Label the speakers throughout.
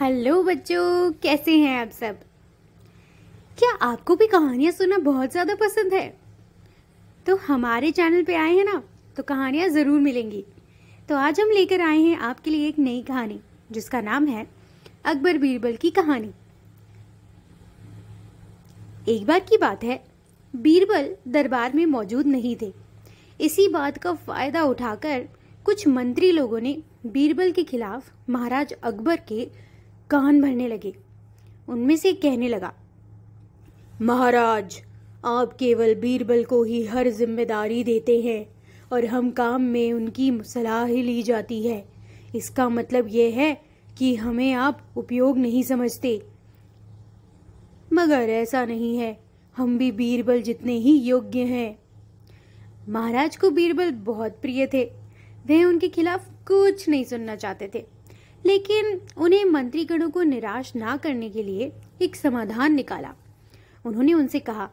Speaker 1: hello बच्चों कैसे हैं आप सब क्या आपको भी कहानियाँ सुनना बहुत ज़्यादा पसंद है तो हमारे चैनल पे आए हैं ना तो कहानियाँ ज़रूर मिलेंगी तो आज हम लेकर आए हैं आपके लिए एक नई कहानी जिसका नाम है अकबर बीरबल की कहानी एक बार की बात है बीरबल दरबार में मौजूद नहीं थे इसी बात का फ़ायदा उठाकर कुछ मंत्री लोगों ने बीरबल के खिलाफ महाराज अकबर के कान भरने लगे उनमें से कहने लगा महाराज आप केवल बीरबल को ही हर जिम्मेदारी देते हैं और हम काम में उनकी सलाह ही ली जाती है इसका मतलब यह है कि हमें आप उपयोग नहीं समझते मगर ऐसा नहीं है हम भी बीरबल जितने ही योग्य हैं महाराज को बीरबल बहुत प्रिय थे वे उनके खिलाफ कुछ नहीं सुनना चाहते थे लेकिन उन्हें मंत्रीगणों को निराश ना करने के लिए एक समाधान निकाला उन्होंने उनसे कहा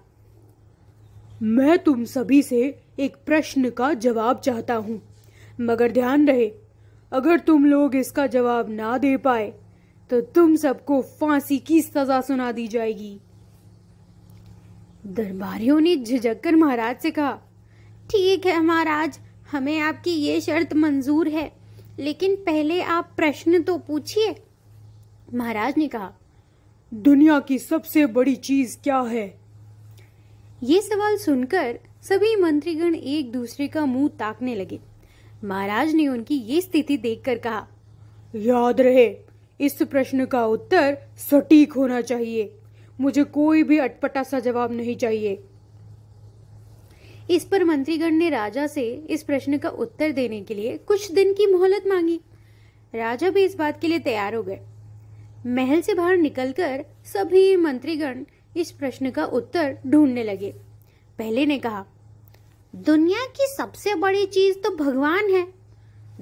Speaker 1: मैं तुम सभी से एक प्रश्न का जवाब चाहता हूँ मगर ध्यान रहे अगर तुम लोग इसका जवाब ना दे पाए तो तुम सबको फांसी की सजा सुना दी जाएगी दरबारियों ने झिझक कर महाराज से कहा ठीक है महाराज हमें आपकी ये शर्त मंजूर है लेकिन पहले आप प्रश्न तो पूछिए महाराज ने कहा दुनिया की सबसे बड़ी चीज क्या है ये सवाल सुनकर सभी मंत्रीगण एक दूसरे का मुंह ताकने लगे महाराज ने उनकी ये स्थिति देखकर कहा याद रहे इस प्रश्न का उत्तर सटीक होना चाहिए मुझे कोई भी अटपटा सा जवाब नहीं चाहिए इस पर मंत्रीगण ने राजा से इस प्रश्न का उत्तर देने के लिए कुछ दिन की मोहलत मांगी राजा भी इस बात के लिए तैयार हो गए महल से बाहर निकलकर सभी मंत्रीगण इस प्रश्न का उत्तर ढूंढने लगे पहले ने कहा दुनिया की सबसे बड़ी चीज तो भगवान है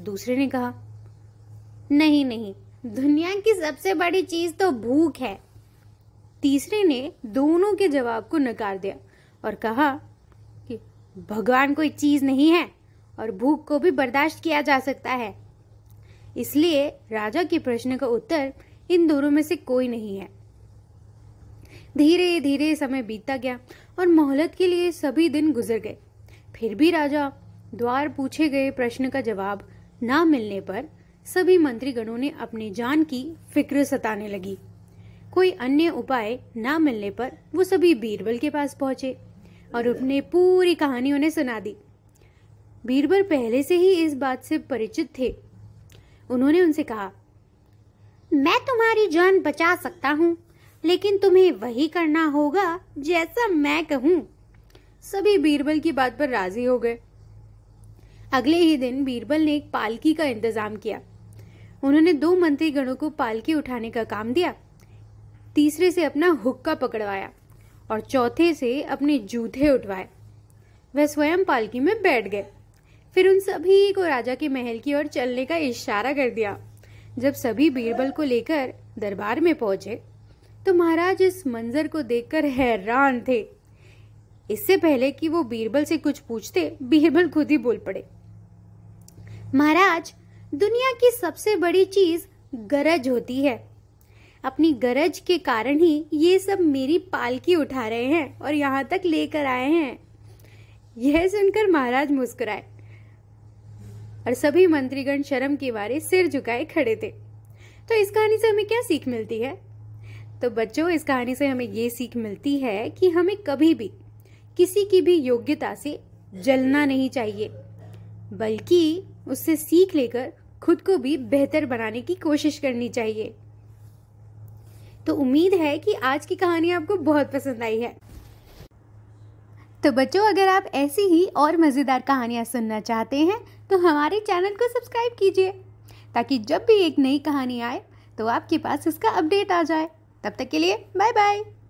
Speaker 1: दूसरे ने कहा नहीं नहीं दुनिया की सबसे बड़ी चीज तो भूख है तीसरे ने दोनों के जवाब को नकार दिया और कहा भगवान कोई चीज़ नहीं है और भूख को भी बर्दाश्त किया जा सकता है इसलिए राजा के प्रश्न का उत्तर इन दोनों में से कोई नहीं है धीरे धीरे समय बीतता गया और मोहलत के लिए सभी दिन गुजर गए फिर भी राजा द्वार पूछे गए प्रश्न का जवाब ना मिलने पर सभी मंत्रीगणों ने अपनी जान की फिक्र सताने लगी कोई अन्य उपाय ना मिलने पर वो सभी बीरबल के पास पहुंचे और उसने पूरी कहानी उन्हें सुना दी बीरबल पहले से ही इस बात से परिचित थे उन्होंने उनसे कहा मैं तुम्हारी जान बचा सकता हूँ लेकिन तुम्हें वही करना होगा जैसा मैं कहूँ सभी बीरबल की बात पर राजी हो गए अगले ही दिन बीरबल ने एक पालकी का इंतजाम किया उन्होंने दो मंत्री गणों को पालकी उठाने का काम दिया तीसरे से अपना हुक्का पकड़वाया और चौथे से अपने जूते उठवाए वह स्वयं पालकी में बैठ गए फिर उन सभी को राजा के महल की ओर चलने का इशारा कर दिया जब सभी बीरबल को लेकर दरबार में पहुंचे तो महाराज इस मंजर को देखकर हैरान थे इससे पहले कि वो बीरबल से कुछ पूछते बीरबल खुद ही बोल पड़े महाराज दुनिया की सबसे बड़ी चीज गरज होती है अपनी गरज के कारण ही ये सब मेरी पालकी उठा रहे हैं और यहाँ तक लेकर आए हैं यह सुनकर महाराज मुस्कुराए और सभी मंत्रीगण शर्म के बारे सिर झुकाए खड़े थे तो इस कहानी से हमें क्या सीख मिलती है तो बच्चों इस कहानी से हमें ये सीख मिलती है कि हमें कभी भी किसी की भी योग्यता से जलना नहीं चाहिए बल्कि उससे सीख लेकर खुद को भी बेहतर बनाने की कोशिश करनी चाहिए तो उम्मीद है कि आज की कहानी आपको बहुत पसंद आई है तो बच्चों अगर आप ऐसी ही और मज़ेदार कहानियाँ सुनना चाहते हैं तो हमारे चैनल को सब्सक्राइब कीजिए ताकि जब भी एक नई कहानी आए तो आपके पास इसका अपडेट आ जाए तब तक के लिए बाय बाय